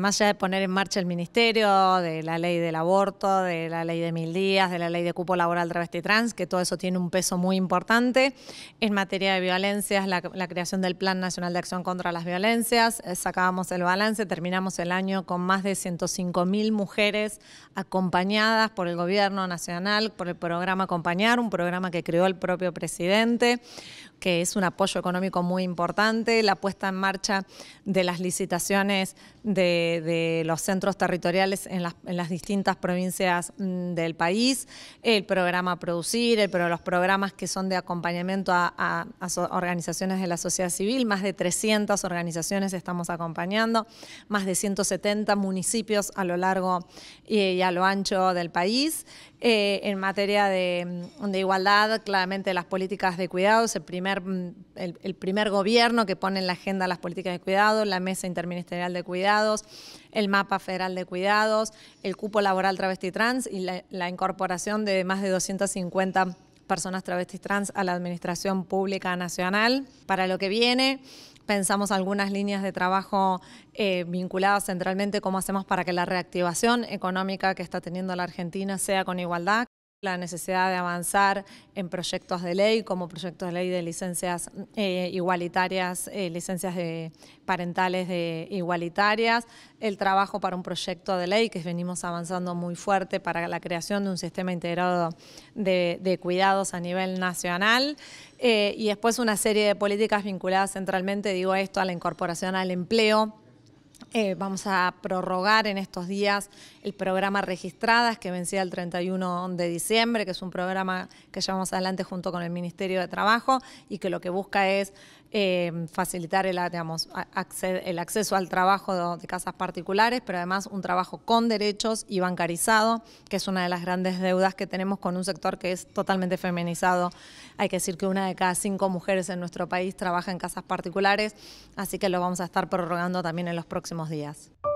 Más allá de poner en marcha el ministerio, de la ley del aborto, de la ley de mil días, de la ley de cupo laboral travesti trans, que todo eso tiene un peso muy importante. En materia de violencias, la, la creación del Plan Nacional de Acción contra las Violencias, eh, sacábamos el balance, terminamos el año con más de 105 mil mujeres acompañadas por el Gobierno Nacional, por el programa Acompañar, un programa que creó el propio presidente, que es un apoyo económico muy importante, la puesta en marcha de las licitaciones de de, los centros territoriales en las, distintas provincias mm, del país, el programa Producir, el, pero los programas que son de acompañamiento a, a, organizaciones de la sociedad civil, más de 300 organizaciones estamos acompañando, más de 170 municipios a lo largo eh, y a lo ancho del país. Eh, en materia mm, de, igualdad, claramente las políticas de cuidados, el primer, mm, el, primer gobierno que pone en la agenda las políticas de cuidados, la mesa interministerial de cuidados, el mapa federal de cuidados, el cupo laboral travesti trans y la, incorporación de más de 250 personas travesti trans a la Administración Pública Nacional. Para lo que viene, pensamos algunas líneas de trabajo eh, vinculadas centralmente, cómo hacemos para que la reactivación económica que está teniendo la Argentina sea con igualdad, la necesidad de avanzar en proyectos de ley, como proyectos de ley de licencias eh, igualitarias, eh, licencias de parentales de igualitarias, el trabajo para un proyecto de ley que venimos avanzando muy fuerte para la creación de un sistema integrado de, cuidados a nivel nacional, eh, y después una serie de políticas vinculadas centralmente, digo esto, a la incorporación al empleo, eh, vamos a prorrogar en estos días el programa Registradas que vencía el 31 de diciembre, que es un programa que llevamos adelante junto con el Ministerio de Trabajo y que lo que busca es eh, facilitar el, acceso al trabajo de, casas particulares, pero además un trabajo con derechos y bancarizado, que es una de las grandes deudas que tenemos con un sector que es totalmente feminizado. Hay que decir que una de cada cinco mujeres en nuestro país trabaja en casas particulares, así que lo vamos a estar prorrogando también en los próximos próximos días.